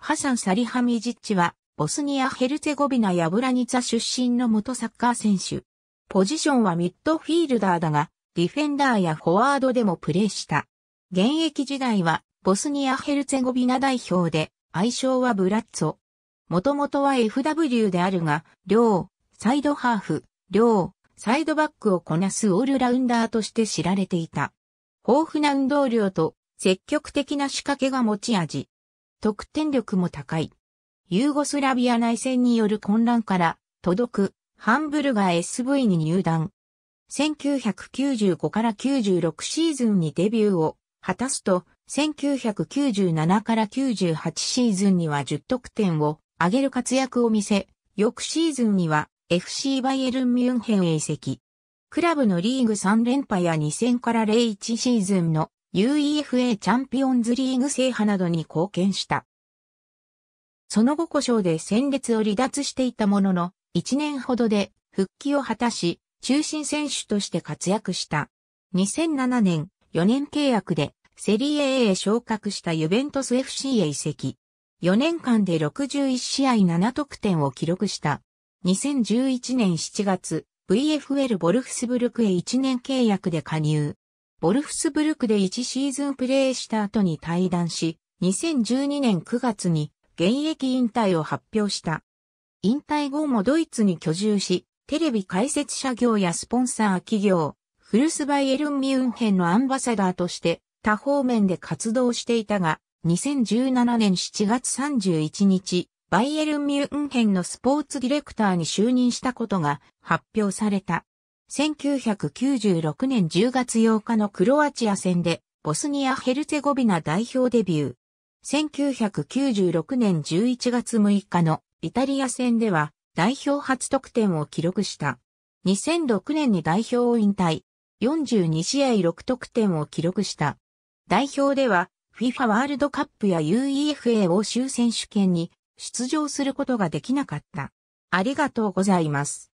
ハサン・サリハミジッチは、ボスニア・ヘルツェゴビナ・ヤブラニツァ出身の元サッカー選手。ポジションはミッドフィールダーだが、ディフェンダーやフォワードでもプレーした。現役時代は、ボスニア・ヘルツェゴビナ代表で、愛称はブラッツォ。もともとは FW であるが、両、サイドハーフ、両、サイドバックをこなすオールラウンダーとして知られていた。豊富な運動量と積極的な仕掛けが持ち味。得点力も高い。ユーゴスラビア内戦による混乱から、届く、ハンブルガー SV に入団。1995から96シーズンにデビューを果たすと、1997から98シーズンには10得点を上げる活躍を見せ、翌シーズンには FC バイエルンミュンヘンへ移籍。クラブのリーグ3連覇や2000から01シーズンの UEFA チャンピオンズリーグ制覇などに貢献した。その後故障で戦列を離脱していたものの、1年ほどで復帰を果たし、中心選手として活躍した。2007年、4年契約でセリエ A へ昇格したユベントス FC へ移籍。4年間で61試合7得点を記録した。2011年7月、VFL ボルフスブルクへ1年契約で加入。ボルフスブルクで1シーズンプレーした後に退団し、2012年9月に現役引退を発表した。引退後もドイツに居住し、テレビ解説者業やスポンサー企業、フルスバイエルン・ミュンヘンのアンバサダーとして多方面で活動していたが、2017年7月31日、バイエルン・ミュンヘンのスポーツディレクターに就任したことが発表された。1996年10月8日のクロアチア戦で、ボスニア・ヘルツェゴビナ代表デビュー。1996年11月6日のイタリア戦では、代表初得点を記録した。2006年に代表を引退。42試合6得点を記録した。代表では、FIFA ワールドカップや UEFA 欧州選手権に出場することができなかった。ありがとうございます。